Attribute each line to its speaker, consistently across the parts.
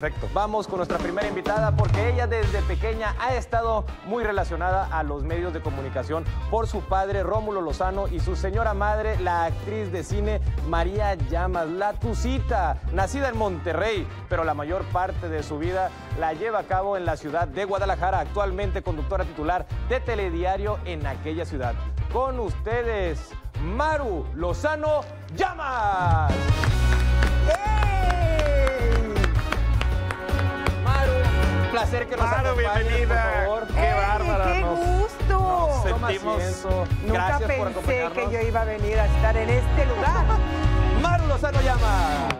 Speaker 1: Perfecto. Vamos con nuestra primera invitada porque ella desde pequeña ha estado muy relacionada a los medios de comunicación por su padre Rómulo Lozano y su señora madre, la actriz de cine María Llamas, la Tucita, nacida en Monterrey, pero la mayor parte de su vida la lleva a cabo en la ciudad de Guadalajara, actualmente conductora titular de Telediario en aquella ciudad. Con ustedes, Maru Lozano Llamas. placer que nos Claro, bienvenida. Por favor. Qué Ey, bárbara. Qué
Speaker 2: gusto. Nos sentimos. Nunca pensé que yo iba a venir a estar en este lugar.
Speaker 1: Maru Lozano Llamas.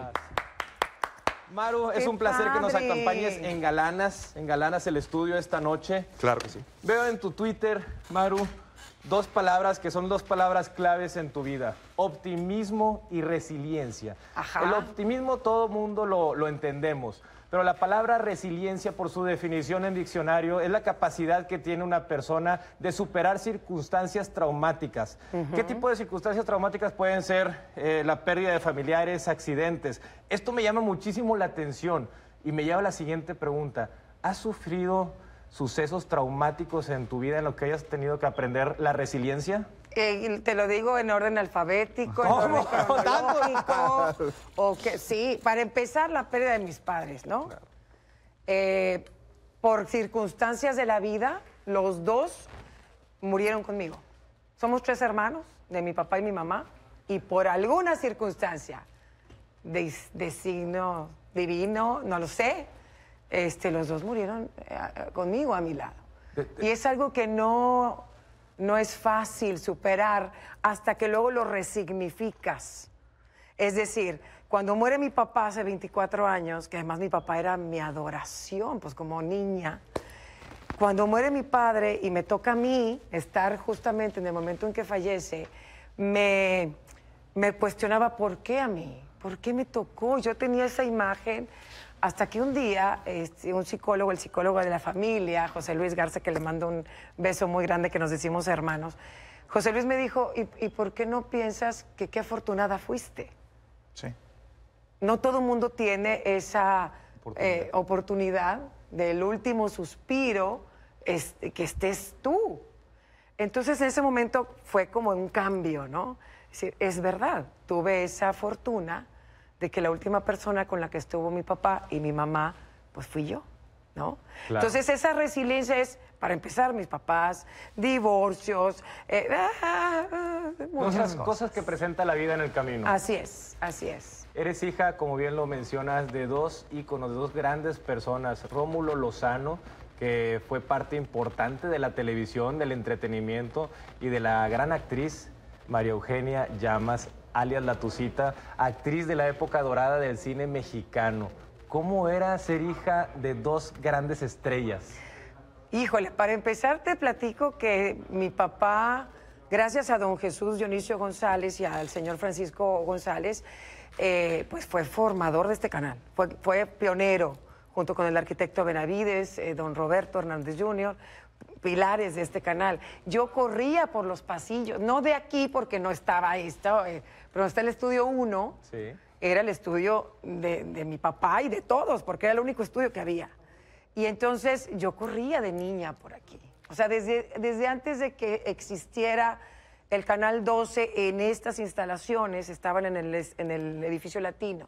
Speaker 1: Maru, es un placer que nos acompañes en Galanas, en Galanas el estudio esta noche. Claro que sí. Veo en tu Twitter, Maru, dos palabras que son dos palabras claves en tu vida, optimismo y resiliencia. El optimismo todo mundo lo, lo entendemos, pero la palabra resiliencia, por su definición en diccionario, es la capacidad que tiene una persona de superar circunstancias traumáticas. ¿Qué tipo de circunstancias traumáticas pueden ser eh, la pérdida de familiares, accidentes? Esto me llama muchísimo la atención y me lleva a la siguiente pregunta. ¿Ha sufrido sucesos traumáticos en tu vida en lo que hayas tenido que aprender la resiliencia?
Speaker 2: Eh, te lo digo en orden alfabético, ¿Cómo? en orden o que sí, para empezar la pérdida de mis padres, ¿no? Eh, por circunstancias de la vida, los dos murieron conmigo. Somos tres hermanos, de mi papá y mi mamá, y por alguna circunstancia de signo divino, no lo sé, este, los dos murieron eh, conmigo a mi lado. Y es algo que no, no es fácil superar hasta que luego lo resignificas. Es decir, cuando muere mi papá hace 24 años, que además mi papá era mi adoración, pues como niña, cuando muere mi padre y me toca a mí estar justamente en el momento en que fallece, me, me cuestionaba por qué a mí, por qué me tocó. Yo tenía esa imagen hasta que un día este, un psicólogo, el psicólogo de la familia, José Luis Garza, que le mando un beso muy grande, que nos decimos hermanos, José Luis me dijo, ¿y, por qué no piensas que qué afortunada fuiste? Sí. No todo el mundo tiene esa oportunidad, eh, del último suspiro este, que estés tú. Entonces en ese momento fue como un cambio, ¿no? Es, es verdad, tuve esa fortuna de que la última persona con la que estuvo mi papá y mi mamá, pues fui yo, ¿no? Entonces esa resiliencia es, para empezar, mis papás, divorcios, eh, ah, ah, muchas cosas. cosas
Speaker 1: que presenta la vida en el camino. Así
Speaker 2: es, así es.
Speaker 1: Eres hija, como bien lo mencionas, de dos íconos, de dos grandes personas, Rómulo Lozano, que fue parte importante de la televisión, del entretenimiento y de la gran actriz María Eugenia Llamas alias La Tucita, actriz de la época dorada del cine mexicano. ¿Cómo era ser hija de dos grandes estrellas? Híjole, para empezar te platico
Speaker 2: que mi papá, gracias a don Jesús Dionisio González y al señor Francisco González, eh, pues fue formador de este canal, fue, pionero junto con el arquitecto Benavides, eh, don Roberto Hernández Jr., pilares de este canal. Yo corría por los pasillos, no de aquí porque no estaba esto, eh, pero está el estudio 1, era el estudio de, mi papá y de todos, porque era el único estudio que había. Y entonces yo corría de niña por aquí. O sea, desde, desde antes de que existiera el Canal 12 en estas instalaciones, estaban en el, en el edificio latino,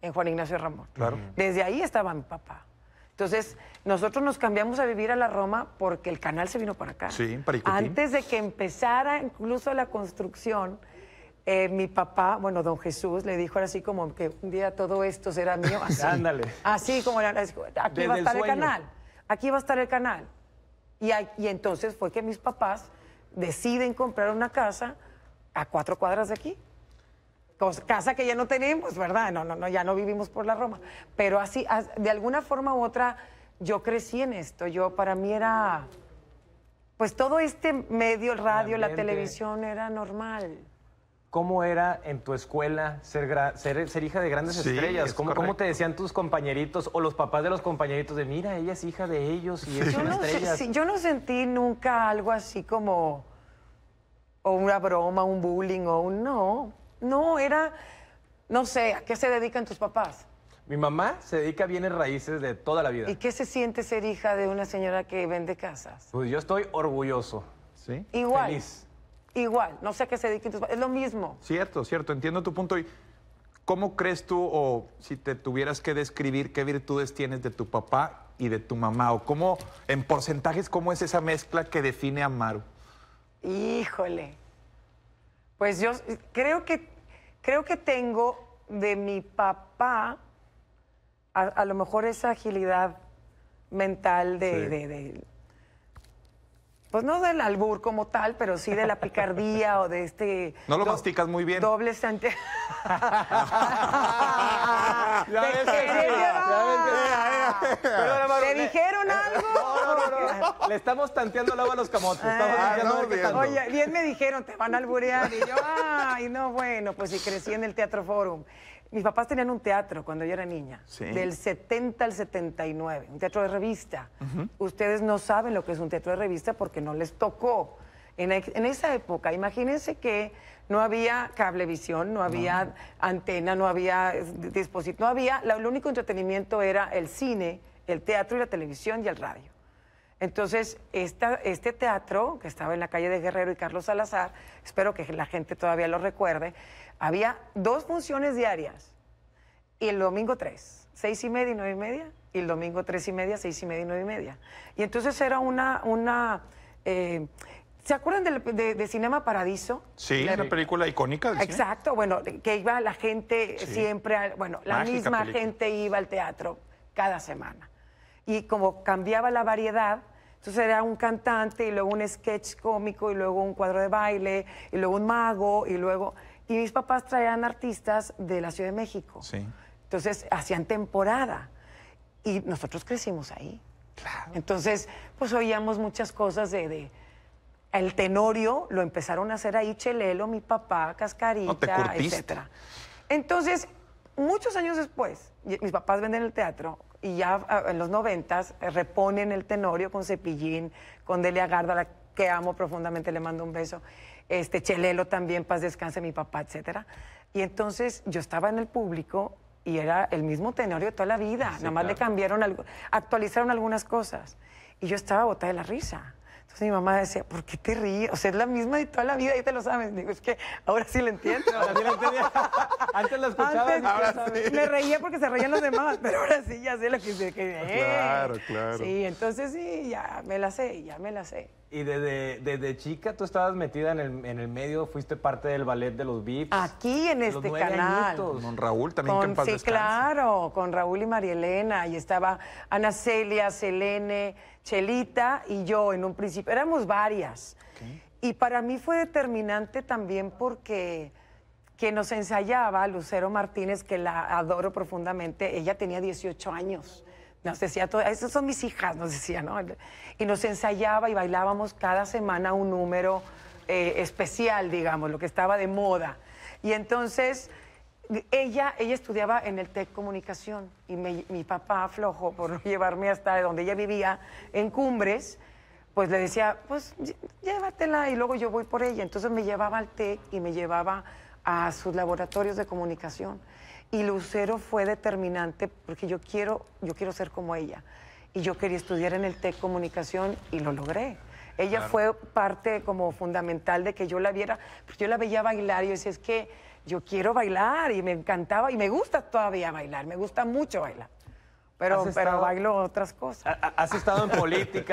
Speaker 2: en Juan Ignacio Ramón. Claro. Desde ahí estaba mi papá. Entonces, nosotros nos cambiamos a vivir a la Roma porque el canal se vino para acá.
Speaker 1: Sí, para Antes
Speaker 2: de que empezara incluso la construcción, eh, mi papá, bueno, don Jesús, le dijo ahora así como que un día todo esto será mío. Ándale. Así como era, aquí va a estar el, canal. Aquí va a estar el canal. y entonces fue que mis papás deciden comprar una casa a cuatro cuadras de aquí casa que ya no tenemos, ¿verdad? No, no, no, ya no vivimos por la Roma. Pero así, de alguna forma u otra, yo crecí en esto. Yo, para mí era, pues
Speaker 1: todo este medio, el radio, la televisión
Speaker 2: era normal.
Speaker 1: ¿Cómo era en tu escuela ser, ser, hija de grandes estrellas? ¿Cómo, te decían tus compañeritos o los papás de los compañeritos de, mira, ella es hija de ellos y es yo, no
Speaker 2: yo no sentí nunca algo así como, o una broma, un bullying, o un no no, era, no sé, ¿a qué se dedican tus papás?
Speaker 1: Mi mamá se dedica a bienes raíces de toda la vida. ¿Y
Speaker 2: qué se siente ser hija de una señora que vende casas?
Speaker 1: Pues yo estoy orgulloso. ¿Sí?
Speaker 2: Igual. Feliz. Igual. No sé a qué se dedican tus papás. Es lo mismo.
Speaker 1: Cierto, cierto. Entiendo tu punto. ¿Y cómo crees tú, o si te tuvieras que describir, qué virtudes tienes de tu papá y de tu mamá? ¿O cómo, en porcentajes, cómo es esa mezcla que define a Maru? Híjole. Pues yo creo que
Speaker 2: Creo que tengo de mi papá, a, lo mejor esa agilidad mental de, Pues no del albur como tal, pero sí de la picardía o de este. No lo masticas
Speaker 1: muy bien. Doble ¿Te dijeron algo? Le estamos tanteando el agua a los camotes. Ah, Oye, bien me
Speaker 2: dijeron, te van a alburear. Y yo, ay, no, bueno, pues si crecí en el Teatro Forum. Mis papás tenían un teatro cuando yo era niña, del 70 al 79, un teatro de revista. Ustedes no saben lo que es un teatro de revista porque no les tocó. En, e, esa época, imagínense que no había cablevisión, no había antena, no había dispositivo, no había, lo, el único entretenimiento era el cine, el teatro y la televisión y el radio. Entonces, este teatro, que estaba en la calle de Guerrero y Carlos Salazar, espero que la gente todavía lo recuerde, había dos funciones diarias y el domingo tres, seis y media y nueve y media, y el domingo tres y media, seis y media y nueve y media. Y entonces era una... una eh, ¿Se acuerdan de, Cinema Paradiso? Sí, una
Speaker 1: película icónica. exacto,
Speaker 2: bueno, que iba la gente siempre, bueno, la misma gente iba al teatro cada semana. Y como cambiaba la variedad, entonces era un cantante y luego un sketch cómico y luego un cuadro de baile y luego un mago y luego... Y mis papás traían artistas de la Ciudad de México. Sí. Entonces hacían temporada y nosotros crecimos ahí. Claro. Entonces, pues oíamos muchas cosas de, el tenorio lo empezaron a hacer ahí Chelelo, mi papá, Cascarita, no etcétera. Entonces, Muchos años después, mis papás venden el teatro y ya ah, en los noventas eh, reponen el Tenorio con Cepillín, con Delia Garda, la que amo profundamente, le mando un beso. Este, Chelelo también, paz descanse, mi papá, etc. Y entonces yo estaba en el público y era el mismo Tenorio de toda la vida. Nada más le cambiaron, actualizaron algunas cosas. Y yo estaba botada de la risa mi mamá decía, ¿por qué te ríes? O sea, es la misma de toda la vida, y te lo sabes. Digo, es que ahora sí lo entiendo.
Speaker 1: entendía.
Speaker 2: Antes lo escuchaba. ahora sí. Me reía porque se reían los demás, pero ahora sí ya sé lo que... que eh". Claro, claro. Sí, entonces sí, ya me la sé, ya me la sé.
Speaker 1: Y desde, chica tú estabas metida en el, en el medio, fuiste parte del ballet de los VIPs. Aquí en este canal. Con Raúl también. sí,
Speaker 2: claro, con Raúl y María Elena. Y estaba Ana Celia, Selene, Chelita y yo en un principio. Éramos varias. Y para mí fue determinante también porque que nos ensayaba, Lucero Martínez, que la adoro profundamente, ella tenía 18 años. Nos decía, todo, esas son mis hijas, nos decía, ¿no? Y nos ensayaba y bailábamos cada semana un número eh, especial, digamos, lo que estaba de moda. Y entonces ella, ella estudiaba en el TEC Comunicación y mi papá, flojo por no llevarme hasta donde ella vivía, en Cumbres, pues le decía, pues llévatela y luego yo voy por ella. Entonces me llevaba al TEC y me llevaba a sus laboratorios de comunicación. Y Lucero fue determinante porque yo quiero, yo quiero ser como ella. Y yo quería estudiar en el TEC Comunicación y lo logré. Ella fue parte como fundamental de que yo la viera, porque yo la veía bailar y yo decía, es que yo quiero bailar y me encantaba y me gusta todavía bailar, me gusta mucho bailar. Pero, pero bailo otras cosas. Has estado en política.